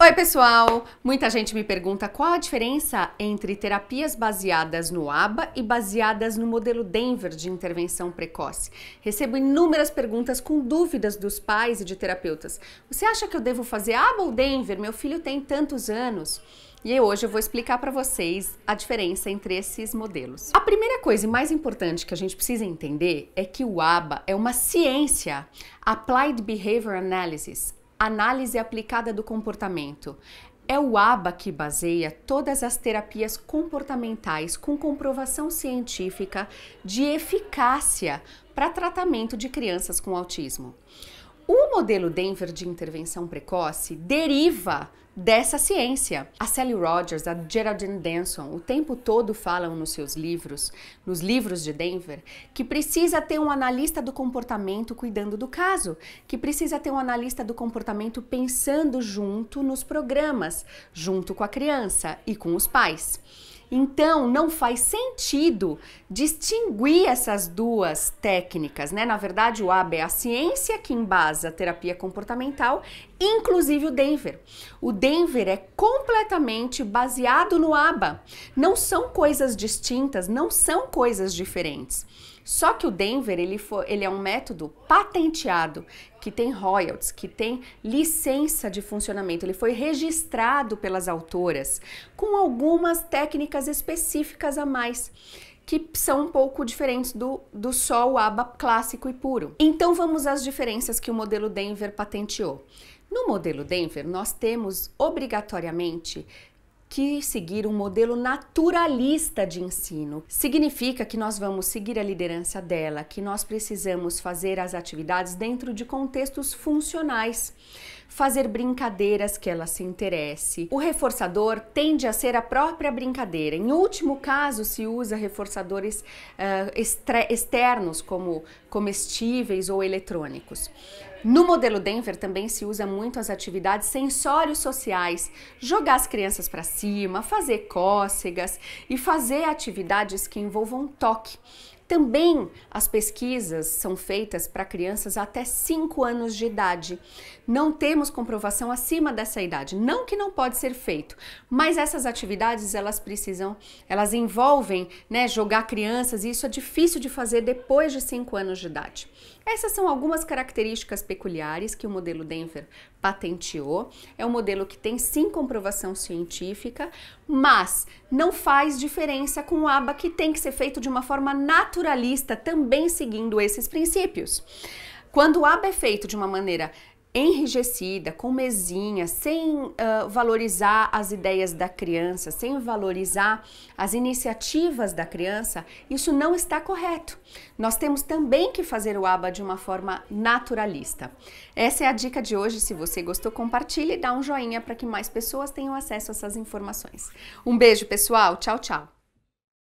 Oi, pessoal! Muita gente me pergunta qual a diferença entre terapias baseadas no ABA e baseadas no modelo Denver de intervenção precoce. Recebo inúmeras perguntas com dúvidas dos pais e de terapeutas. Você acha que eu devo fazer ABA ou Denver? Meu filho tem tantos anos. E hoje eu vou explicar para vocês a diferença entre esses modelos. A primeira coisa e mais importante que a gente precisa entender é que o ABA é uma ciência, Applied Behavior Analysis, Análise aplicada do comportamento. É o ABA que baseia todas as terapias comportamentais com comprovação científica de eficácia para tratamento de crianças com autismo. O modelo Denver de intervenção precoce deriva dessa ciência. A Sally Rogers, a Geraldine Denson, o tempo todo falam nos seus livros, nos livros de Denver, que precisa ter um analista do comportamento cuidando do caso, que precisa ter um analista do comportamento pensando junto nos programas, junto com a criança e com os pais. Então, não faz sentido distinguir essas duas técnicas, né? Na verdade, o AB é a ciência que embasa a terapia comportamental, inclusive o Denver. O Denver é completamente baseado no ABA. Não são coisas distintas, não são coisas diferentes. Só que o Denver, ele, foi, ele é um método patenteado que tem royalties, que tem licença de funcionamento. Ele foi registrado pelas autoras com algumas técnicas específicas a mais que são um pouco diferentes do, do só o aba clássico e puro. Então vamos às diferenças que o modelo Denver patenteou. No modelo Denver, nós temos obrigatoriamente que seguir um modelo naturalista de ensino. Significa que nós vamos seguir a liderança dela, que nós precisamos fazer as atividades dentro de contextos funcionais fazer brincadeiras que ela se interesse. O reforçador tende a ser a própria brincadeira. Em último caso, se usa reforçadores uh, externos, como comestíveis ou eletrônicos. No modelo Denver também se usa muito as atividades sensórios sociais, jogar as crianças para cima, fazer cócegas e fazer atividades que envolvam toque. Também as pesquisas são feitas para crianças até 5 anos de idade. Não temos comprovação acima dessa idade, não que não pode ser feito, mas essas atividades elas precisam, elas envolvem, né, jogar crianças e isso é difícil de fazer depois de 5 anos de idade. Essas são algumas características peculiares que o modelo Denver patenteou. É um modelo que tem sim comprovação científica, mas não faz diferença com o ABA que tem que ser feito de uma forma natural naturalista também seguindo esses princípios. Quando o aba é feito de uma maneira enrijecida, com mesinha, sem uh, valorizar as ideias da criança, sem valorizar as iniciativas da criança, isso não está correto. Nós temos também que fazer o aba de uma forma naturalista. Essa é a dica de hoje. Se você gostou, compartilhe e dá um joinha para que mais pessoas tenham acesso a essas informações. Um beijo, pessoal. Tchau, tchau.